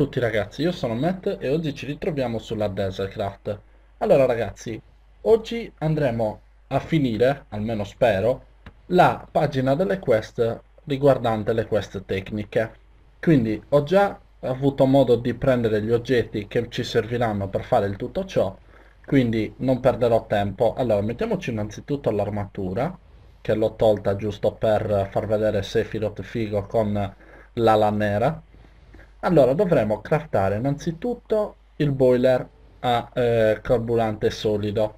tutti ragazzi, io sono Matt e oggi ci ritroviamo sulla Desertcraft. Allora ragazzi, oggi andremo a finire, almeno spero, la pagina delle quest riguardante le quest tecniche. Quindi ho già avuto modo di prendere gli oggetti che ci serviranno per fare il tutto ciò, quindi non perderò tempo. Allora, mettiamoci innanzitutto l'armatura, che l'ho tolta giusto per far vedere Sephiroth figo con l'ala nera allora, dovremo craftare innanzitutto il boiler a eh, carburante solido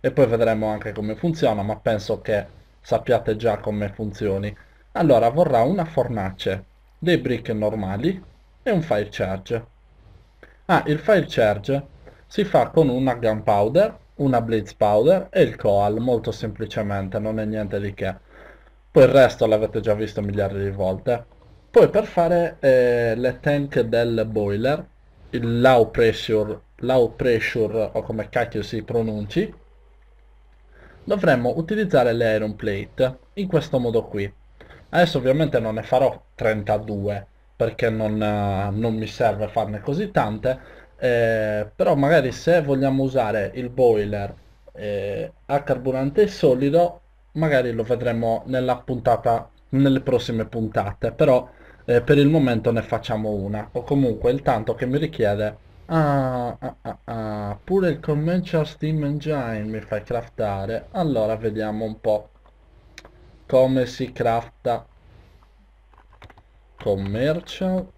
e poi vedremo anche come funziona, ma penso che sappiate già come funzioni. Allora, vorrà una fornace, dei brick normali e un fire charge. Ah, il fire charge si fa con una gunpowder, una blitz powder e il coal, molto semplicemente, non è niente di che. Poi il resto l'avete già visto miliardi di volte. Poi per fare eh, le tank del boiler, il low pressure, low pressure o come cacchio si pronunci, dovremmo utilizzare le iron plate in questo modo qui. Adesso ovviamente non ne farò 32 perché non, eh, non mi serve farne così tante, eh, però magari se vogliamo usare il boiler eh, a carburante solido magari lo vedremo nella puntata nelle prossime puntate però eh, per il momento ne facciamo una o comunque il tanto che mi richiede ah, ah, ah, ah pure il commercial steam engine mi fai craftare allora vediamo un po' come si crafta commercial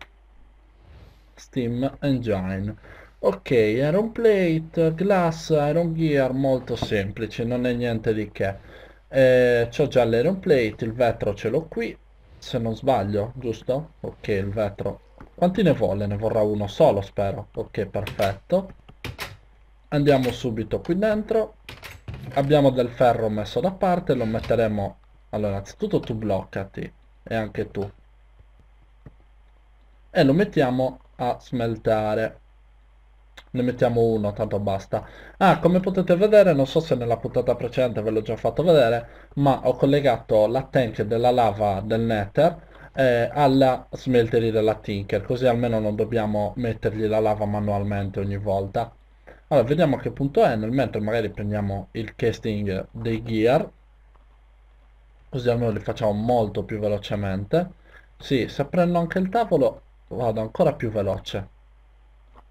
steam engine ok iron plate glass iron gear molto semplice non è niente di che eh, ho già l'iron plate il vetro ce l'ho qui se non sbaglio, giusto? Ok, il vetro. Quanti ne vuole? Ne vorrà uno solo, spero. Ok, perfetto. Andiamo subito qui dentro. Abbiamo del ferro messo da parte, lo metteremo... Allora, innanzitutto tu bloccati, e anche tu. E lo mettiamo a smeltare ne mettiamo uno, tanto basta. Ah, come potete vedere, non so se nella puntata precedente ve l'ho già fatto vedere, ma ho collegato la tank della lava del Nether eh, alla smeltery della Tinker, così almeno non dobbiamo mettergli la lava manualmente ogni volta. Allora, vediamo a che punto è, nel mentre magari prendiamo il casting dei gear, così almeno li facciamo molto più velocemente. Sì, se prendo anche il tavolo vado ancora più veloce.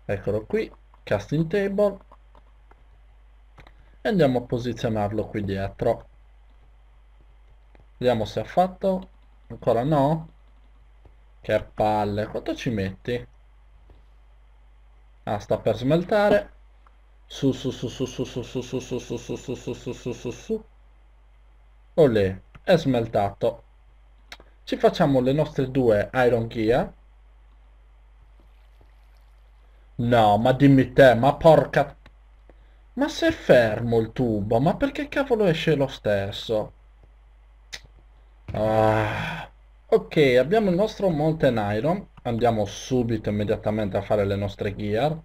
Eccolo qui, casting table e andiamo a posizionarlo qui dietro vediamo se ha fatto ancora no che palle quanto ci metti ah sta per smeltare su su su su su su su su su su su su su su su su su olè è smeltato ci facciamo le nostre due iron gear No, ma dimmi te, ma porca... Ma se è fermo il tubo, ma perché cavolo esce lo stesso? Ah. Ok, abbiamo il nostro Mountain Iron. Andiamo subito immediatamente a fare le nostre gear.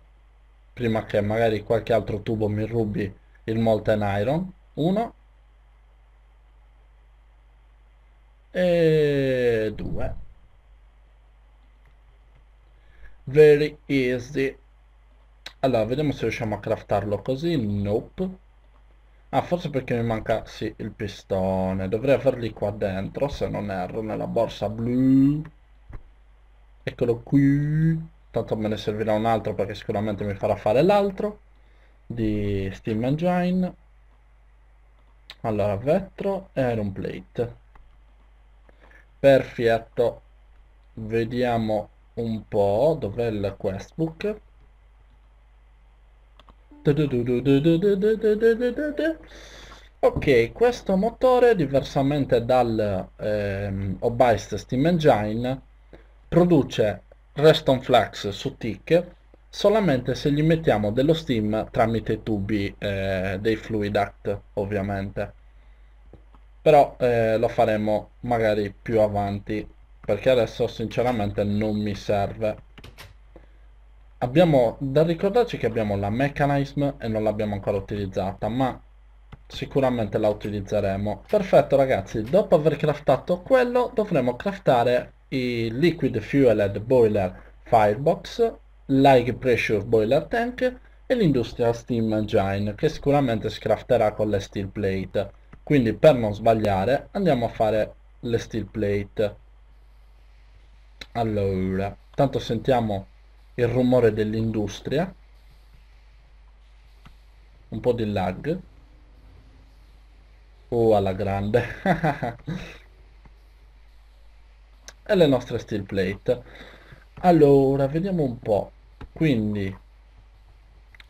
Prima che magari qualche altro tubo mi rubi il Mountain Iron. Uno. E due very easy allora vediamo se riusciamo a craftarlo così nope ah forse perché mi manca sì il pistone dovrei averli qua dentro se non erro nella borsa blu eccolo qui tanto me ne servirà un altro perché sicuramente mi farà fare l'altro di steam engine allora vetro e iron plate perfetto vediamo un po', dov'è il questbook? Ok, questo motore, diversamente dal ehm, Obist Steam Engine, produce Reston Flux su tick solamente se gli mettiamo dello steam tramite i tubi eh, dei act ovviamente. Però eh, lo faremo magari più avanti perché adesso sinceramente non mi serve abbiamo da ricordarci che abbiamo la mechanism e non l'abbiamo ancora utilizzata ma sicuramente la utilizzeremo perfetto ragazzi dopo aver craftato quello dovremo craftare i liquid fueled boiler firebox light pressure boiler tank e l'industrial steam engine che sicuramente si crafterà con le steel plate quindi per non sbagliare andiamo a fare le steel plate allora tanto sentiamo il rumore dell'industria un po' di lag oh alla grande e le nostre steel plate allora vediamo un po' quindi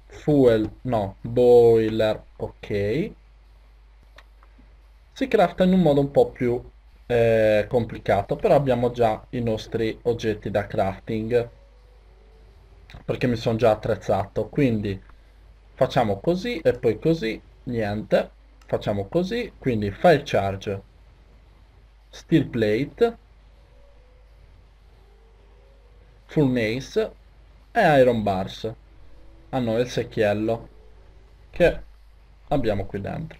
fuel no boiler ok si crafta in un modo un po' più eh, complicato, però abbiamo già i nostri oggetti da crafting perché mi sono già attrezzato, quindi facciamo così e poi così, niente, facciamo così, quindi file charge, steel plate, full mace e iron bars a noi il secchiello che abbiamo qui dentro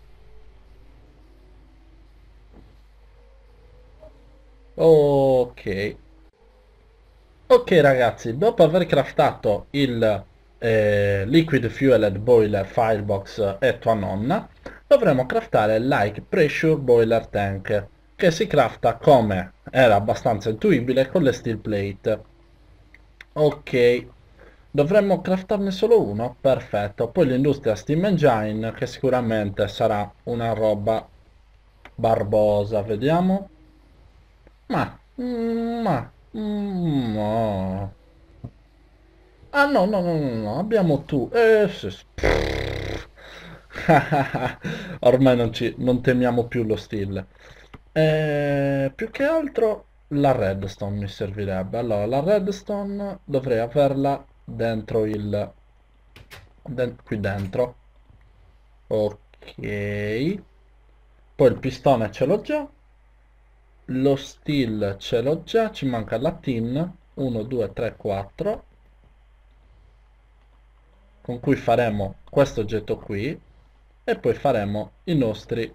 Ok. Ok ragazzi, dopo aver craftato il eh, Liquid Fueled Boiler Firebox e tua nonna, dovremo craftare l'Ike Pressure Boiler Tank, che si crafta come era abbastanza intuibile con le steel plate. Ok, dovremmo craftarne solo uno? Perfetto, poi l'industria Steam Engine, che sicuramente sarà una roba barbosa, vediamo ma, ma, no. Ah no, no, no, no, no, abbiamo tu. Eh, sì, sì. Ormai non, ci, non temiamo più lo steel. Eh, più che altro la redstone mi servirebbe. Allora, la redstone dovrei averla dentro il... De qui dentro. Ok. Poi il pistone ce l'ho già lo still ce l'ho già, ci manca la tin 1, 2, 3, 4 con cui faremo questo oggetto qui e poi faremo i nostri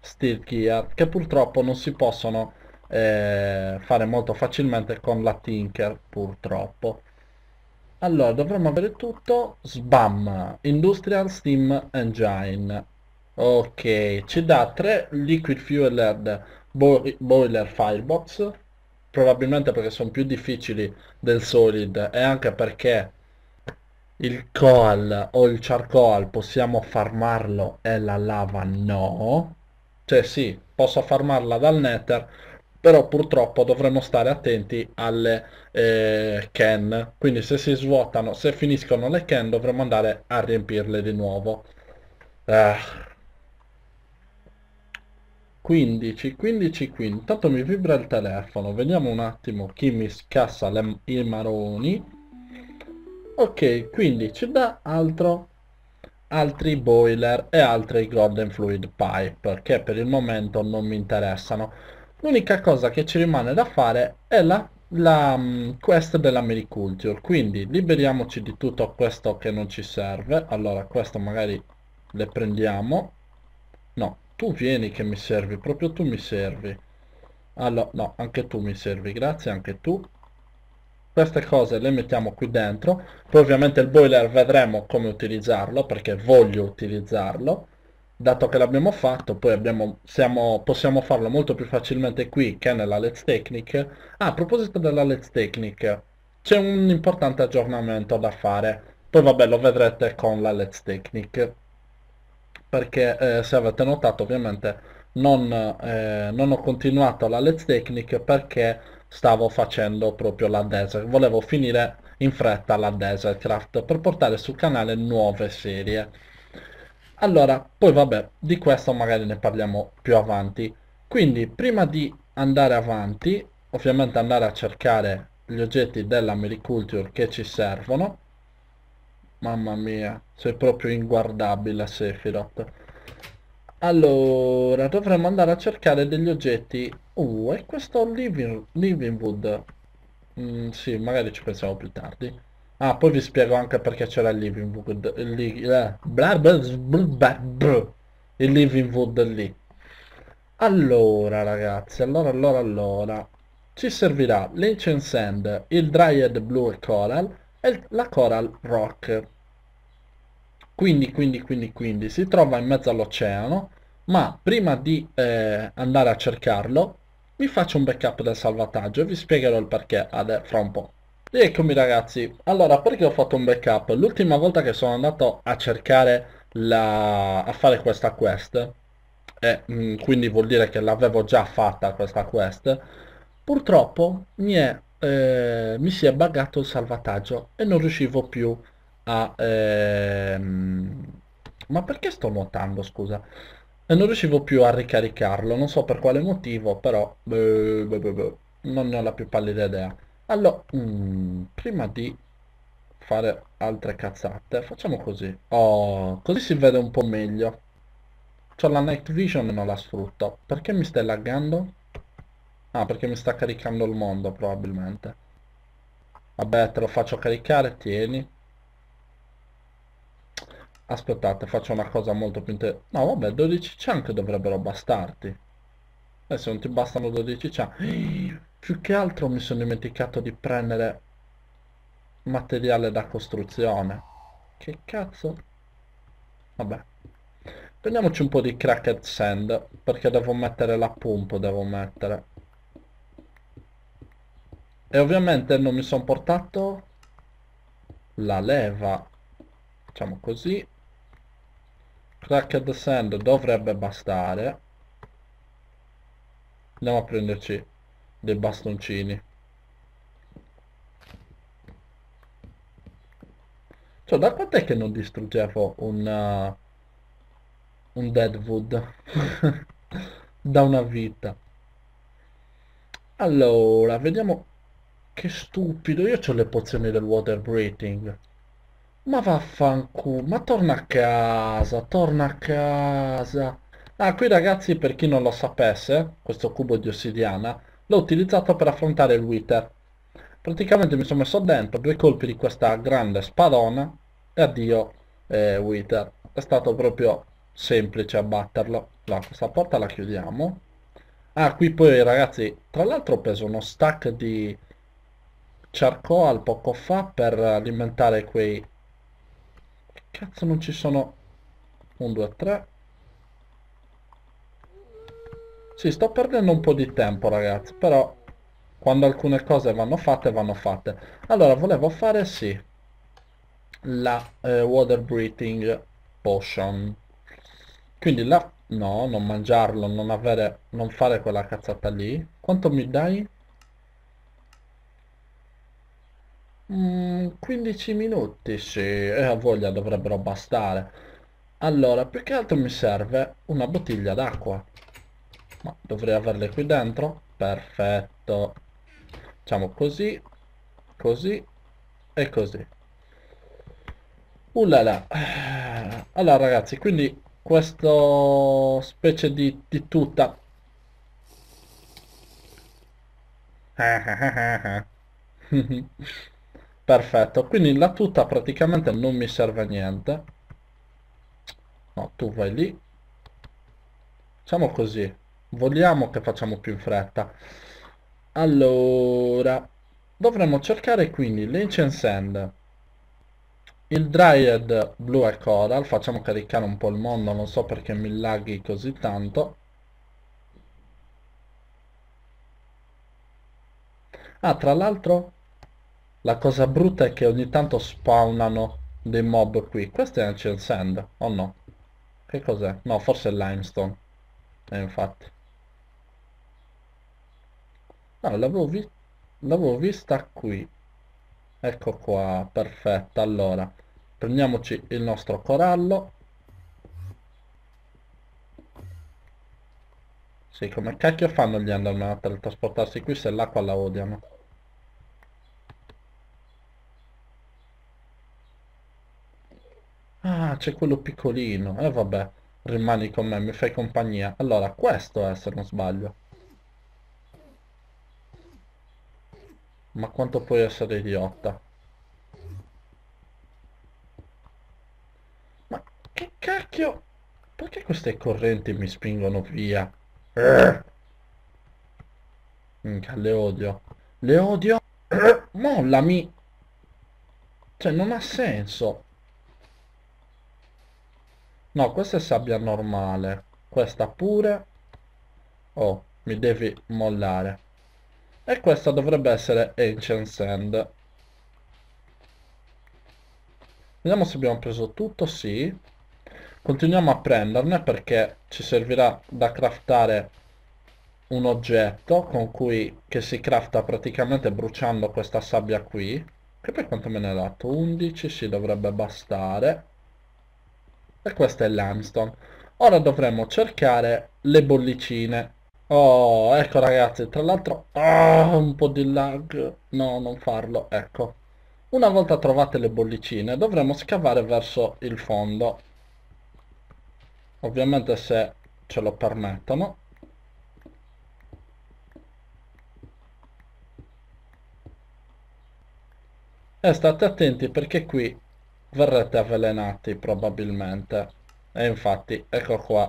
steel gear che purtroppo non si possono eh, fare molto facilmente con la tinker purtroppo allora dovremmo avere tutto sbam industrial steam engine ok ci dà 3 liquid fueled Boiler Firebox, probabilmente perché sono più difficili del Solid e anche perché il coal o il charcoal possiamo farmarlo e la lava no. Cioè sì, posso farmarla dal nether, però purtroppo dovremmo stare attenti alle eh, can. Quindi se si svuotano, se finiscono le can dovremmo andare a riempirle di nuovo. Eh 15, 15, 15. Tanto mi vibra il telefono. Vediamo un attimo chi mi scassa le, i maroni. Ok, quindi ci dà altro altri boiler e altri golden fluid pipe che per il momento non mi interessano l'unica cosa che ci rimane da fare è la, la um, quest dell'americulture quindi liberiamoci di tutto questo che non ci serve allora questo magari le prendiamo tu vieni che mi servi, proprio tu mi servi. Allora, no, anche tu mi servi, grazie, anche tu. Queste cose le mettiamo qui dentro. Poi ovviamente il boiler vedremo come utilizzarlo, perché voglio utilizzarlo. Dato che l'abbiamo fatto, poi abbiamo, siamo, possiamo farlo molto più facilmente qui che nella Let's Technique. Ah, a proposito della Let's Technique, c'è un importante aggiornamento da fare. Poi vabbè, lo vedrete con la Let's Technique perché eh, se avete notato ovviamente non, eh, non, ho continuato la Let's Technic perché stavo facendo proprio la Desert, volevo finire in fretta la Desert Craft per portare sul canale nuove serie. Allora, poi vabbè, di questo magari ne parliamo più avanti. Quindi, prima di andare avanti, ovviamente andare a cercare gli oggetti della Mericulture che ci servono, Mamma mia, sei proprio inguardabile a Sephiroth. Allora, dovremmo andare a cercare degli oggetti. Uh, è questo Living, living Wood. Mm, sì, magari ci pensiamo più tardi. Ah, poi vi spiego anche perché c'era il Living Wood. Li, eh, bla bla bla il Living Wood lì. Allora, ragazzi, allora, allora, allora. Ci servirà l'Ancient Sand, il Dryad Blue Coral e la Coral Rock. Quindi, quindi, quindi, quindi si trova in mezzo all'oceano, ma prima di eh, andare a cercarlo vi faccio un backup del salvataggio e vi spiegherò il perché adesso, eh, fra un po'. Eccomi ragazzi, allora perché ho fatto un backup? L'ultima volta che sono andato a cercare la... a fare questa quest, e eh, mm, quindi vuol dire che l'avevo già fatta questa quest, purtroppo mi, è, eh, mi si è buggato il salvataggio e non riuscivo più a a... Ehm... Ma perché sto nuotando, scusa? e eh, Non riuscivo più a ricaricarlo, non so per quale motivo, però... non ne ho la più pallida idea. Allora, mm, prima di fare altre cazzate, facciamo così. Oh, così si vede un po' meglio. C'ho cioè, la night vision e non la sfrutto. Perché mi stai laggando? Ah, perché mi sta caricando il mondo, probabilmente. Vabbè, te lo faccio caricare, tieni. Aspettate, faccio una cosa molto più interessante. No, vabbè, 12 chunk dovrebbero bastarti. E se non ti bastano 12 chunk... Più che altro mi sono dimenticato di prendere materiale da costruzione. Che cazzo? Vabbè. Prendiamoci un po' di cracked sand, perché devo mettere la pompa, devo mettere. E ovviamente non mi sono portato la leva. Facciamo così. Track Sand dovrebbe bastare. Andiamo a prenderci dei bastoncini. Cioè, da quant'è che non distruggevo un... Uh, un Deadwood? da una vita. Allora, vediamo... Che stupido, io ho le pozioni del water breathing. Ma vaffanculo, ma torna a casa, torna a casa. Ah, qui ragazzi, per chi non lo sapesse, questo cubo di ossidiana, l'ho utilizzato per affrontare il Wither. Praticamente mi sono messo dentro due colpi di questa grande spadona e addio eh, Wither. È stato proprio semplice abbatterlo. No, questa porta la chiudiamo. Ah, qui poi ragazzi, tra l'altro ho preso uno stack di charcoal poco fa per alimentare quei Cazzo non ci sono... 1, 2, 3. Sì, sto perdendo un po' di tempo ragazzi, però quando alcune cose vanno fatte, vanno fatte. Allora, volevo fare sì, la eh, Water Breathing Potion. Quindi la... no, non mangiarlo, non avere... non fare quella cazzata lì. Quanto mi dai? 15 mm, minuti, sì, e eh, a voglia dovrebbero bastare. Allora, più che altro mi serve una bottiglia d'acqua. Ma dovrei averle qui dentro? Perfetto. Facciamo così, così e così. Ullala. Uh allora ragazzi, quindi questo specie di, di tutta... perfetto quindi la tuta praticamente non mi serve a niente no tu vai lì facciamo così vogliamo che facciamo più in fretta allora dovremmo cercare quindi l'incense sand il Dryad Blue e Coral, facciamo caricare un po' il mondo, non so perché mi laghi così tanto. Ah, tra l'altro la cosa brutta è che ogni tanto spawnano dei mob qui. Questo è Ancient Sand, o oh no? Che cos'è? No, forse è Limestone. Eh, infatti. No, ah, l'avevo vi vista qui. Ecco qua, perfetta. Allora, prendiamoci il nostro corallo. Sì, come cacchio fanno gli Enderman a teletrasportarsi qui se l'acqua la odiano? Ah, c'è quello piccolino. E eh, vabbè, rimani con me, mi fai compagnia. Allora, questo è, se non sbaglio. Ma quanto puoi essere idiota? Ma che cacchio? Perché queste correnti mi spingono via? Urgh. Minchia, le odio. Le odio. Mollami! Cioè, non ha senso. No, questa è sabbia normale. Questa pure. Oh, mi devi mollare. E questa dovrebbe essere Ancient Sand. Vediamo se abbiamo preso tutto, sì. Continuiamo a prenderne perché ci servirà da craftare un oggetto con cui che si crafta praticamente bruciando questa sabbia qui. Che per quanto me ne ha dato? 11, sì, dovrebbe bastare e questo è l'Amston. Ora dovremmo cercare le bollicine. Oh, ecco ragazzi, tra l'altro... Oh, un po' di lag. No, non farlo, ecco. Una volta trovate le bollicine dovremo scavare verso il fondo. Ovviamente se ce lo permettono. E state attenti perché qui verrete avvelenati probabilmente. E infatti, ecco qua.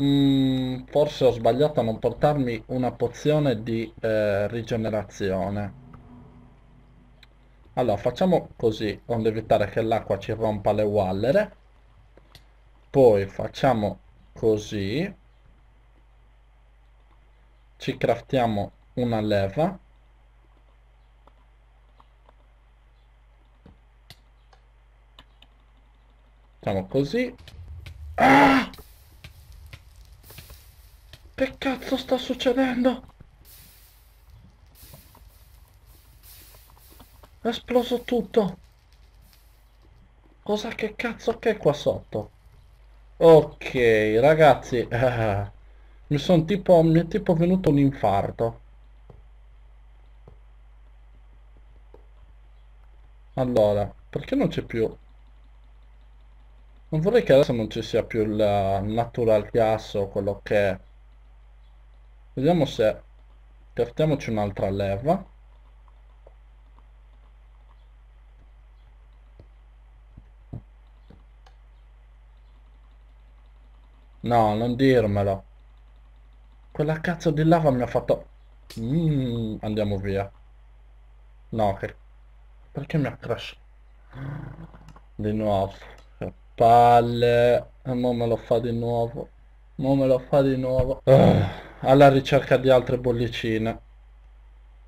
Mm, forse ho sbagliato a non portarmi una pozione di eh, rigenerazione. Allora, facciamo così, onde evitare che l'acqua ci rompa le wallere. Poi facciamo così. Ci craftiamo una leva Facciamo così. Ah! Che cazzo sta succedendo? È esploso tutto. Cosa che cazzo che è qua sotto? Ok, ragazzi. Eh, mi sono tipo. Mi è tipo venuto un infarto. Allora, perché non c'è più non vorrei che adesso non ci sia più il natural gas o quello che è. Vediamo se... Craftiamoci un'altra leva. No, non dirmelo. Quella cazzo di lava mi ha fatto... Mm, andiamo via. No, che... Perché mi ha crashato? Di nuovo palle e eh, mo me lo fa di nuovo mo me lo fa di nuovo uh, alla ricerca di altre bollicine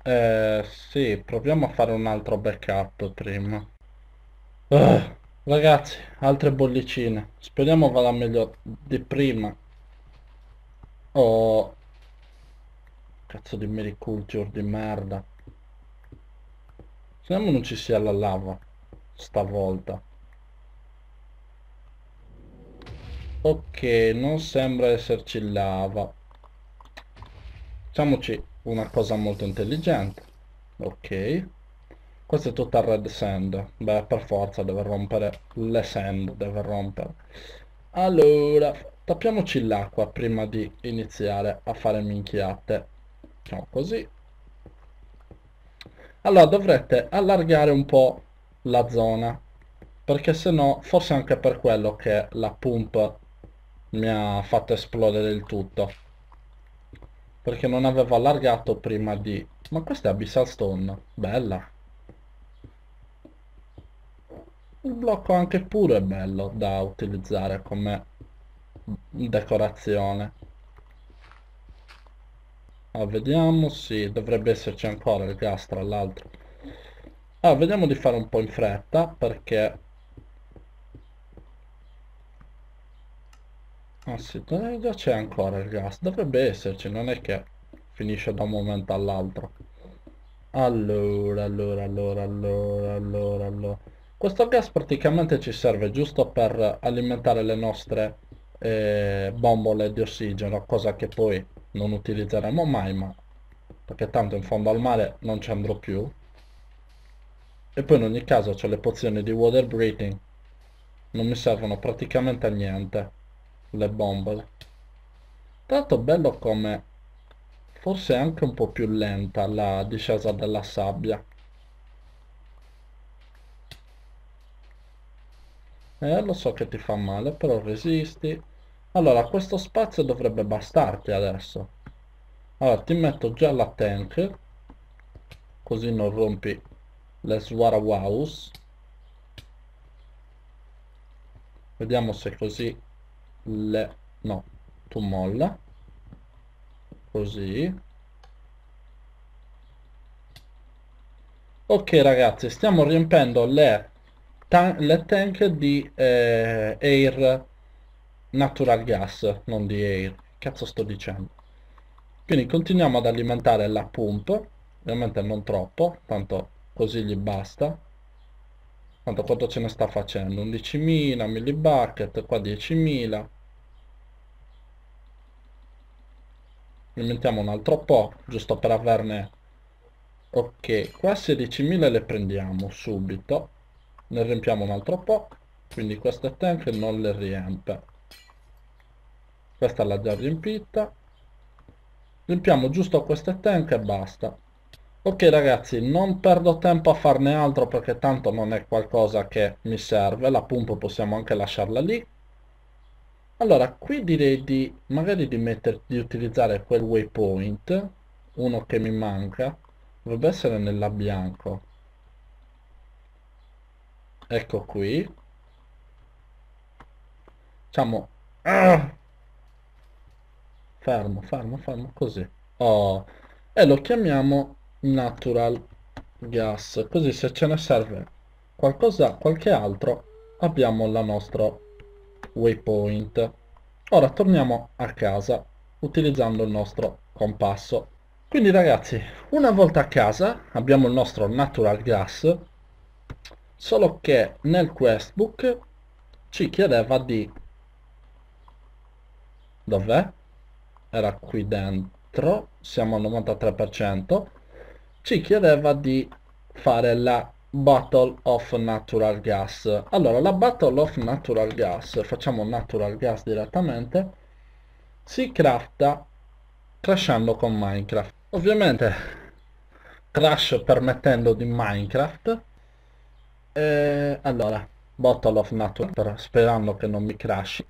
eh sì proviamo a fare un altro backup prima uh, ragazzi altre bollicine speriamo vada meglio di prima oh cazzo di mericulture di merda speriamo non ci sia la lava stavolta ok non sembra esserci lava facciamoci una cosa molto intelligente ok Questa è tutta red sand beh per forza deve rompere le sand deve rompere allora tappiamoci l'acqua prima di iniziare a fare minchiate facciamo così allora dovrete allargare un po' la zona perché se no forse anche per quello che la pump mi ha fatto esplodere il tutto perché non avevo allargato prima di ma questa è Abyssal Stone bella il blocco anche pure è bello da utilizzare come decorazione ah, vediamo sì dovrebbe esserci ancora il gas tra l'altro ah, vediamo di fare un po' in fretta perché Ah sì, già c'è ancora il gas, dovrebbe esserci, non è che finisce da un momento all'altro. Allora, allora, allora, allora, allora, allora. Questo gas praticamente ci serve giusto per alimentare le nostre eh, bombole di ossigeno, cosa che poi non utilizzeremo mai, ma perché tanto in fondo al mare non ci andrò più. E poi in ogni caso c'è le pozioni di water breathing, non mi servono praticamente a niente le bombole tanto bello come forse anche un po' più lenta la discesa della sabbia eh lo so che ti fa male però resisti allora questo spazio dovrebbe bastarti adesso allora ti metto già la tank così non rompi le swarawaus vediamo se così le... no, tu molla, così. Ok ragazzi, stiamo riempendo le, ta le tank di eh, air natural gas, non di air, cazzo sto dicendo. Quindi continuiamo ad alimentare la pump, ovviamente non troppo, tanto così gli basta tanto quanto ce ne sta facendo 11.000 millibucket qua 10.000 ne mettiamo un altro po' giusto per averne ok qua 16.000 le prendiamo subito ne riempiamo un altro po' quindi questa tank non le riempie questa l'ha già riempita riempiamo giusto questa tank e basta ok ragazzi non perdo tempo a farne altro perché tanto non è qualcosa che mi serve la pump possiamo anche lasciarla lì allora qui direi di magari di, metter, di utilizzare quel waypoint uno che mi manca dovrebbe essere nella bianco ecco qui diciamo ah! fermo fermo fermo così oh. e lo chiamiamo natural gas così se ce ne serve qualcosa qualche altro abbiamo la nostra waypoint. Ora torniamo a casa utilizzando il nostro compasso. Quindi ragazzi, una volta a casa abbiamo il nostro natural gas, solo che nel questbook ci chiedeva di... Dov'è? Era qui dentro, siamo al 93%, ci chiedeva di fare la Battle of Natural Gas. Allora, la Battle of Natural Gas, facciamo Natural Gas direttamente, si crafta crashando con Minecraft. Ovviamente crash permettendo di Minecraft. E allora, Battle of Natural, Gas sperando che non mi crash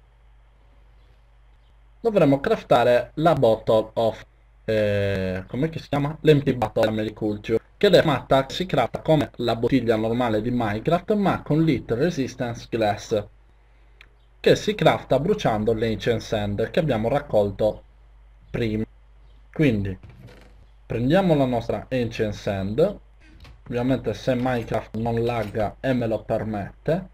Dovremmo craftare la Battle of... Eh, come si chiama? L'Empty Battle Agriculture che Matta si tratta come la bottiglia normale di Minecraft ma con Lit Resistance Glass che si crafta bruciando l'Ancient Sand che abbiamo raccolto prima quindi prendiamo la nostra Ancient Sand ovviamente se Minecraft non lagga e me lo permette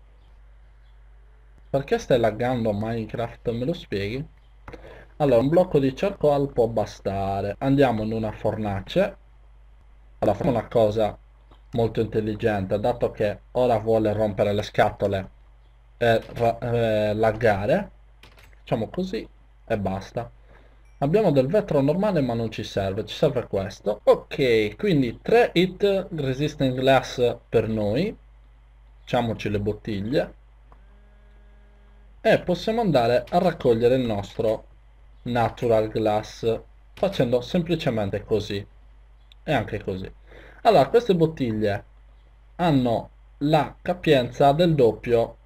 perché stai laggando Minecraft me lo spieghi? allora un blocco di charcoal può bastare andiamo in una fornace allora, fa una cosa molto intelligente, dato che ora vuole rompere le scatole e eh, laggare, facciamo così e basta. Abbiamo del vetro normale ma non ci serve, ci serve questo. Ok, quindi 3 hit resisting glass per noi, facciamoci le bottiglie, e possiamo andare a raccogliere il nostro natural glass facendo semplicemente così e anche così allora queste bottiglie hanno la capienza del doppio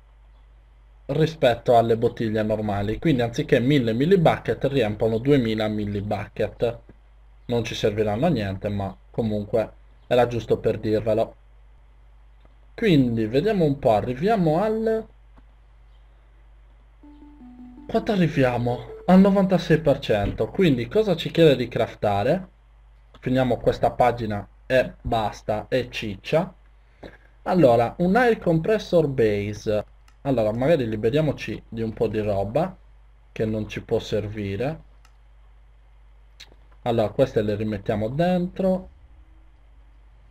rispetto alle bottiglie normali quindi anziché 1000 millibucket riempiono 2000 millibucket non ci serviranno a niente ma comunque era giusto per dirvelo quindi vediamo un po' arriviamo al quanto arriviamo al 96% quindi cosa ci chiede di craftare finiamo questa pagina e basta e ciccia allora un air compressor base allora magari liberiamoci di un po' di roba che non ci può servire allora queste le rimettiamo dentro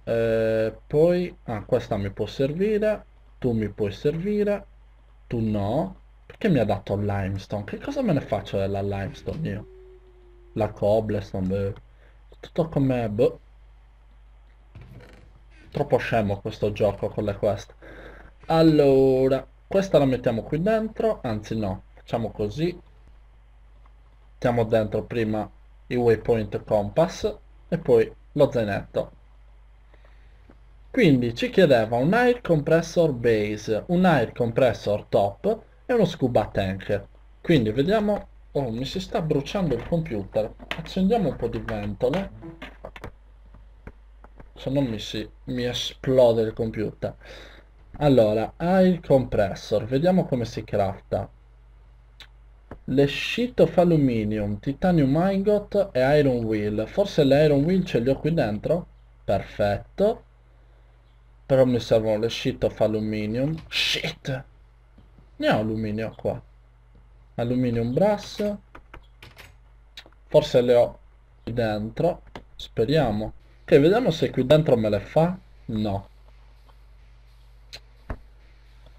eh, poi ah, questa mi può servire tu mi puoi servire tu no perché mi ha dato limestone che cosa me ne faccio della limestone io la cobblestone beh. Tutto come... Boh. Troppo scemo questo gioco con le quest. Allora, questa la mettiamo qui dentro, anzi no, facciamo così. Mettiamo dentro prima i waypoint compass e poi lo zainetto. Quindi ci chiedeva un air compressor base, un air compressor top e uno scuba tank. Quindi vediamo Oh, mi si sta bruciando il computer. Accendiamo un po' di ventole. Se no mi, si, mi esplode il computer. Allora, il compressor. Vediamo come si crafta. L'escito fa faluminium, titanium ingot e iron wheel. Forse le iron wheel ce li ho qui dentro? Perfetto. Però mi servono l'escito fa faluminium. Shit! Ne ho alluminio qua aluminium brass forse le ho qui dentro speriamo ok vediamo se qui dentro me le fa no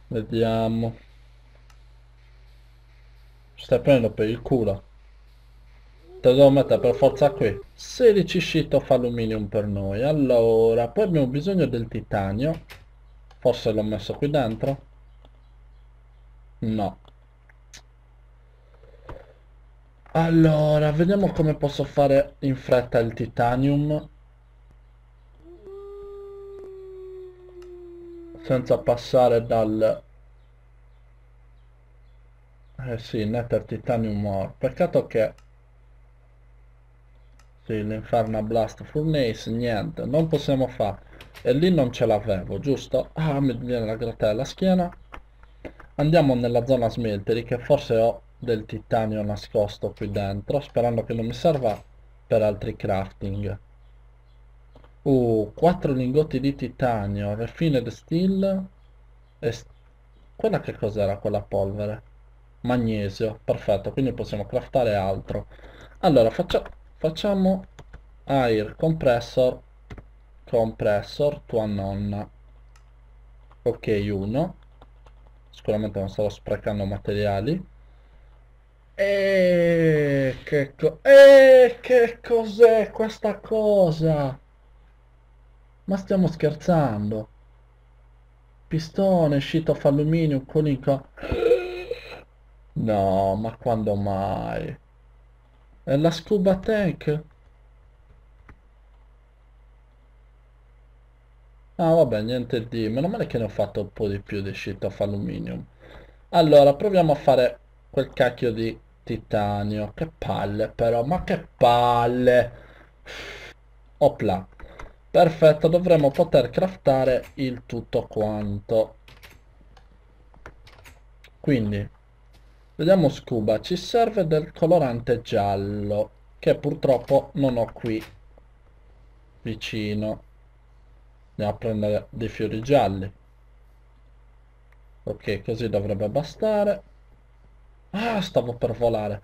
vediamo stai prendendo per il culo te lo devo mettere per forza qui 16 sheet of aluminium per noi allora poi abbiamo bisogno del titanio forse l'ho messo qui dentro no allora, vediamo come posso fare in fretta il titanium. Senza passare dal... Eh sì, Nether Titanium Ore. Peccato che... Sì, l'Inferna Blast Furnace, niente, non possiamo fare. E lì non ce l'avevo, giusto? Ah, mi viene la gratella schiena. Andiamo nella zona smeltery, che forse ho del titanio nascosto qui dentro sperando che non mi serva per altri crafting uh, 4 lingotti di titanio refined steel e st quella che cos'era quella polvere magnesio perfetto quindi possiamo craftare altro allora faccia facciamo air compressor compressor tua nonna ok 1 sicuramente non stavo sprecando materiali e che, co e che cos'è questa cosa? Ma stiamo scherzando. Pistone, scitof alluminio, conico. No, ma quando mai? è la scuba tank? Ah vabbè, niente di... Meno male che ne ho fatto un po' di più di scitof alluminio. Allora, proviamo a fare quel cacchio di titanio che palle però ma che palle opla perfetto dovremmo poter craftare il tutto quanto quindi vediamo scuba ci serve del colorante giallo che purtroppo non ho qui vicino andiamo a prendere dei fiori gialli ok così dovrebbe bastare Ah, stavo per volare.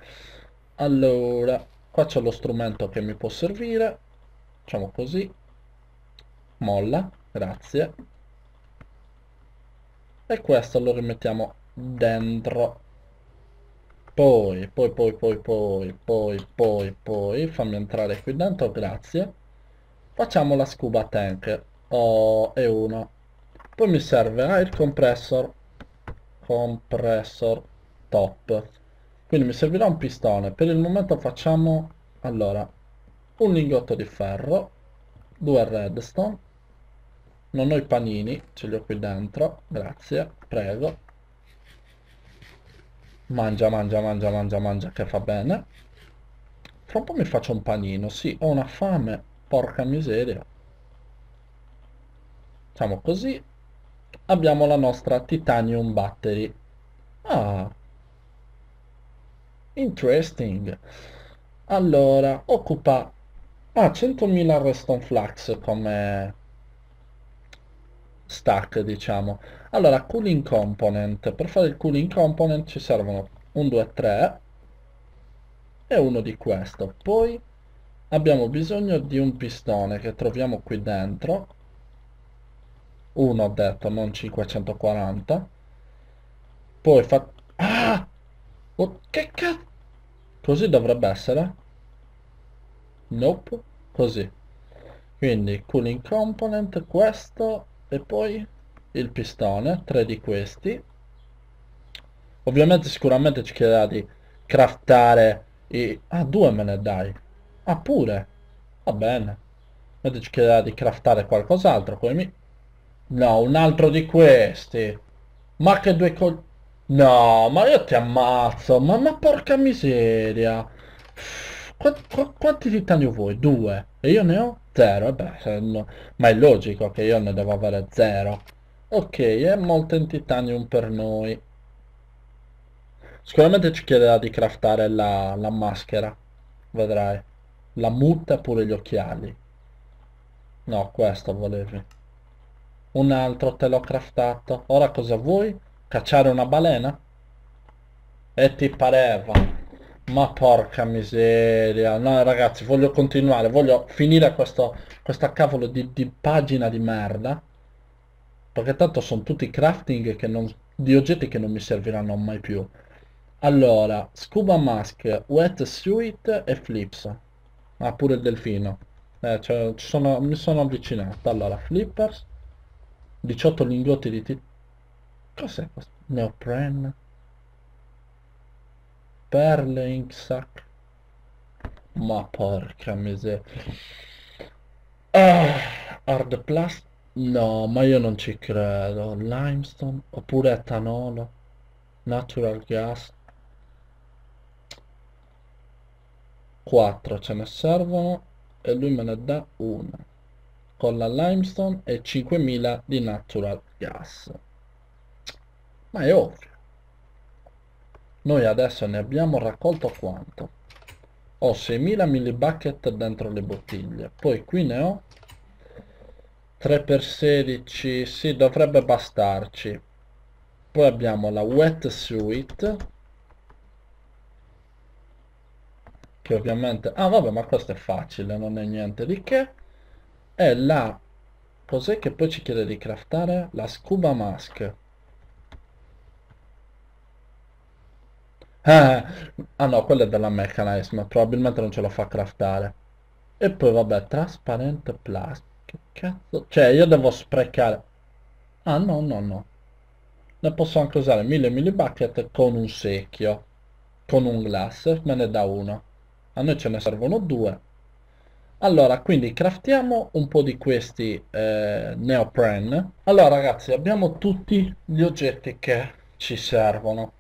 Allora, qua c'è lo strumento che mi può servire. Facciamo così. Molla, grazie. E questo lo rimettiamo dentro. Poi, poi, poi, poi, poi, poi, poi, poi, fammi entrare qui dentro, grazie. Facciamo la scuba tank. Oh, e uno. Poi mi serve ah, il compressor. Compressor top quindi mi servirà un pistone per il momento facciamo allora un lingotto di ferro due redstone non ho i panini ce li ho qui dentro grazie prego mangia mangia mangia mangia mangia che fa bene tra un po' mi faccio un panino sì ho una fame porca miseria facciamo così abbiamo la nostra titanium battery ah Interesting. Allora, occupa... Ah, 100.000 Reston Flux come stack, diciamo. Allora, cooling component. Per fare il cooling component ci servono un 2, 3 e uno di questo. Poi abbiamo bisogno di un pistone che troviamo qui dentro. Uno ho detto, non 540. Poi fa... Ah! Oh, che cazzo? Così dovrebbe essere. Nope, così. Quindi cooling component, questo e poi il pistone, tre di questi. Ovviamente sicuramente ci chiederà di craftare i... Ah, due me ne dai. Ah, pure. Va bene. Mentre ci chiederà di craftare qualcos'altro, poi mi... No, un altro di questi. Ma che due col... No, ma io ti ammazzo, ma, ma porca miseria. Qu qu quanti titani vuoi? Due. E io ne ho zero. Vabbè, no. ma è logico che io ne devo avere zero. Ok, è molto in titanium per noi. Sicuramente ci chiederà di craftare la, la maschera. Vedrai. La muta pure gli occhiali. No, questo volevi. Un altro te l'ho craftato. Ora cosa vuoi? Cacciare una balena? E ti pareva. Ma porca miseria. No ragazzi, voglio continuare, voglio finire questo, questa cavolo di, di pagina di merda. Perché tanto sono tutti crafting che non, di oggetti che non mi serviranno mai più. Allora, scuba mask, wet suit e flips. Ah, pure il delfino. Eh, cioè, sono, mi sono avvicinato. Allora, flippers, 18 lingotti di titolo Cos'è questo? Neopren. Perle in sac Ma porca miseria. Ah, hard Plast. No, ma io non ci credo. Limestone. Oppure etanolo. Natural gas. 4 ce ne servono e lui me ne dà una con la limestone e 5000 di natural gas ma è ovvio. Noi adesso ne abbiamo raccolto quanto? Ho 6.000 millibucket dentro le bottiglie, poi qui ne ho 3 x 16, sì dovrebbe bastarci. Poi abbiamo la wet suite, che ovviamente... Ah vabbè ma questo è facile, non è niente di che. È la... Cos'è che poi ci chiede di craftare? La scuba mask Eh, ah no, quello è della Mechanize, ma probabilmente non ce la fa craftare. E poi vabbè, trasparente plastica. Che cazzo? Cioè, io devo sprecare... Ah no, no, no. Ne posso anche usare mille mille bucket con un secchio. Con un glass, me ne da uno. A noi ce ne servono due. Allora, quindi craftiamo un po' di questi eh, neopren. Allora ragazzi, abbiamo tutti gli oggetti che ci servono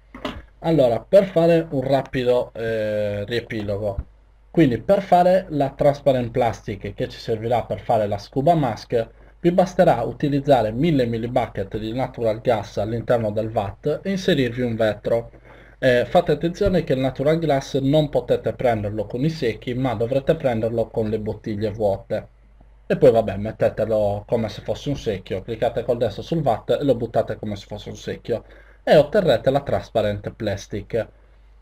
allora per fare un rapido eh, riepilogo quindi per fare la transparent plastic che ci servirà per fare la scuba mask vi basterà utilizzare 1000 ml di natural gas all'interno del vat e inserirvi un vetro eh, fate attenzione che il natural gas non potete prenderlo con i secchi ma dovrete prenderlo con le bottiglie vuote e poi vabbè mettetelo come se fosse un secchio cliccate col destro sul VAT e lo buttate come se fosse un secchio e otterrete la Transparent Plastic.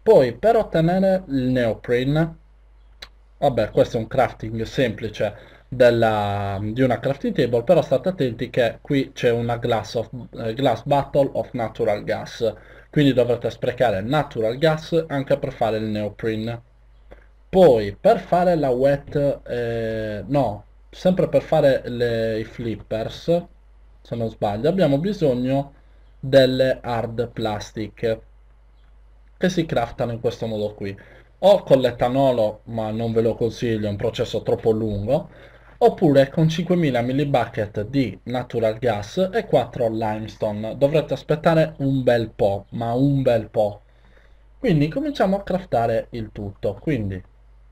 Poi per ottenere il neoprene, vabbè questo è un crafting semplice della, di una crafting table, però state attenti che qui c'è una glass, of, eh, glass battle of natural gas, quindi dovrete sprecare natural gas anche per fare il neoprene. Poi per fare la wet, eh, no, sempre per fare le, i flippers, se non sbaglio, abbiamo bisogno delle hard plastic che si craftano in questo modo qui o con l'etanolo ma non ve lo consiglio è un processo troppo lungo oppure con 5000 millibucket di natural gas e 4 limestone dovrete aspettare un bel po ma un bel po quindi cominciamo a craftare il tutto quindi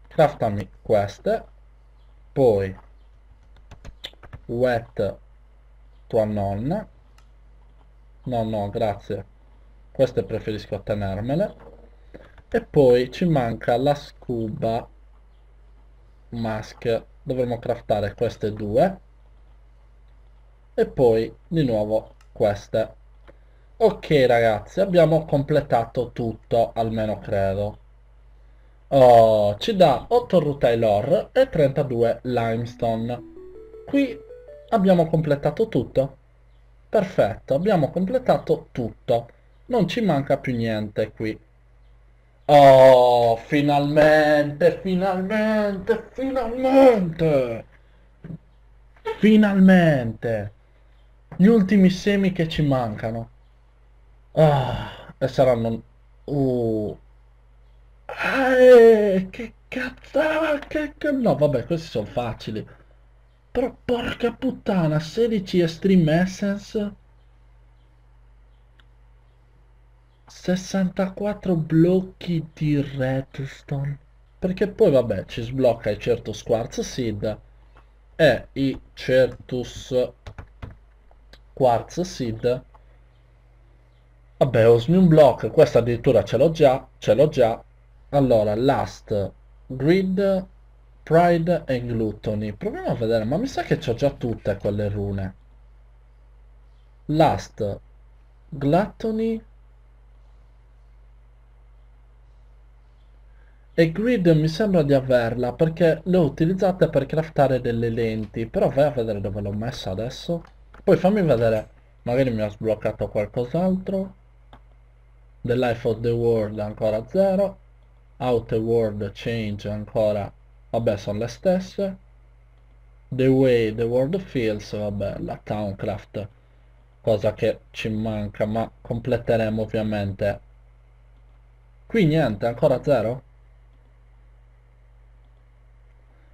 craftami queste poi wet tua nonna no no grazie queste preferisco tenermele e poi ci manca la scuba mask dovremmo craftare queste due e poi di nuovo queste ok ragazzi abbiamo completato tutto almeno credo oh, ci dà 8 rutile ore e 32 limestone qui abbiamo completato tutto Perfetto, abbiamo completato tutto. Non ci manca più niente qui. Oh, finalmente, finalmente, finalmente! Finalmente! Gli ultimi semi che ci mancano. Ah, e saranno... Uh. Ah, eh, che cazzo! Che, che... No, vabbè, questi sono facili. Però porca puttana, 16 Extreme Essence 64 blocchi di redstone perché poi vabbè ci sblocca i certus quartz seed e i certus quartz seed vabbè osmium block questa addirittura ce l'ho già ce l'ho già allora last grid Pride e Gluttony. Proviamo a vedere, ma mi sa che ho già tutte quelle rune. Last, Gluttony e Grid mi sembra di averla perché le ho utilizzate per craftare delle lenti, però vai a vedere dove l'ho messa adesso. Poi fammi vedere, magari mi ha sbloccato qualcos'altro. The Life of the World ancora 0, Outer World Change ancora vabbè sono le stesse The Way the World Feels vabbè la Towncraft cosa che ci manca ma completeremo ovviamente qui niente ancora zero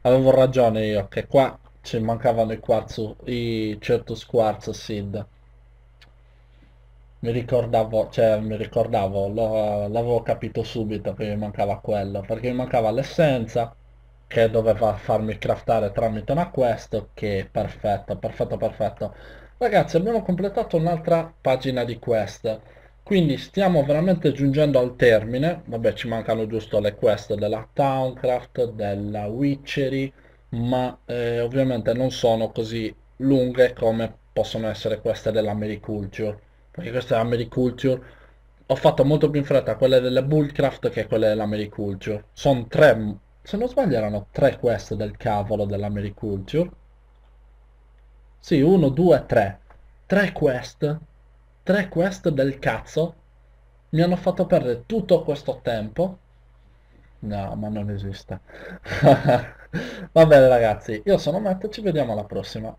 avevo ragione io che qua ci mancavano i quarzo i certus quarzo seed mi ricordavo cioè mi ricordavo l'avevo capito subito che mi mancava quello perché mi mancava l'essenza che doveva farmi craftare tramite una quest che perfetto perfetto perfetto ragazzi abbiamo completato un'altra pagina di quest quindi stiamo veramente giungendo al termine vabbè ci mancano giusto le quest della towncraft della witchery ma eh, ovviamente non sono così lunghe come possono essere queste dell'americulture perché questa è l'americulture ho fatto molto più in fretta quelle delle bullcraft che quelle dell'americulture sono tre se non sbaglio erano tre quest del cavolo dell'Americulture. Sì, uno, due, tre. Tre quest. Tre quest del cazzo. Mi hanno fatto perdere tutto questo tempo. No, ma non esiste. Va bene ragazzi, io sono Matt, ci vediamo alla prossima.